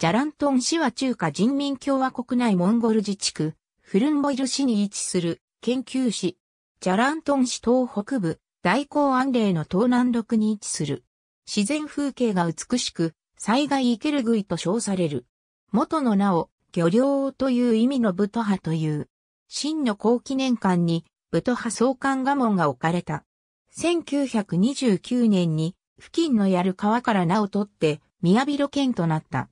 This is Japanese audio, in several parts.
ジャラントン市は中華人民共和国内モンゴル自治区、フルンボイル市に位置する研究市。ジャラントン市東北部、大港安嶺の東南麓に位置する。自然風景が美しく、災害イケルグイと称される。元の名を、漁領という意味のブトハという。真の後記念館に、ブトハ総監画門が置かれた。1929年に、付近のやる川から名を取って、宮広県となった。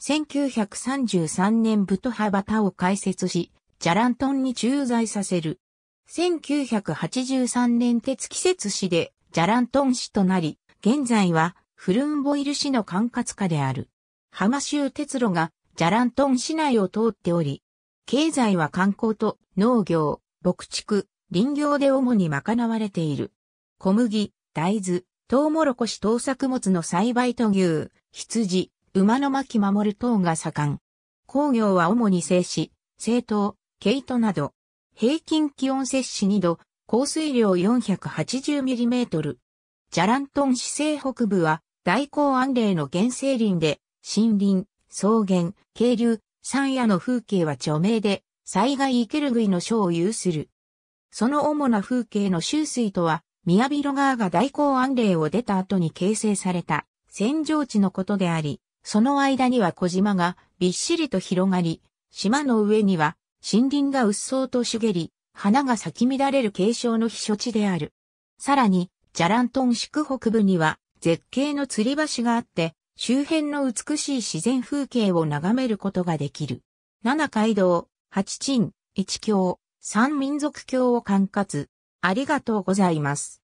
1933年ブトハバタを開設し、ジャラントンに駐在させる。1983年鉄季節市でジャラントン市となり、現在はフルンボイル市の管轄下である。浜州鉄路がジャラントン市内を通っており、経済は観光と農業、牧畜、林業で主に賄われている。小麦、大豆、トウモロコシ等作物の栽培と牛、羊、馬の巻守る等が盛ん。工業は主に製紙、製糖、毛糸など。平均気温摂氏2度、降水量 480mm。ジャラントン市西北部は大高安嶺の原生林で、森林、草原、渓流、山野の風景は著名で、災害イケルグイの書を有する。その主な風景の周水とは、宮広川が大港安嶺を出た後に形成された、扇状地のことであり、その間には小島がびっしりと広がり、島の上には森林が鬱蒼と茂り、花が咲き乱れる継承の避暑地である。さらに、ジャラントン宿北部には絶景の吊り橋があって、周辺の美しい自然風景を眺めることができる。七街道、八鎮、一教、三民族郷を管轄。ありがとうございます。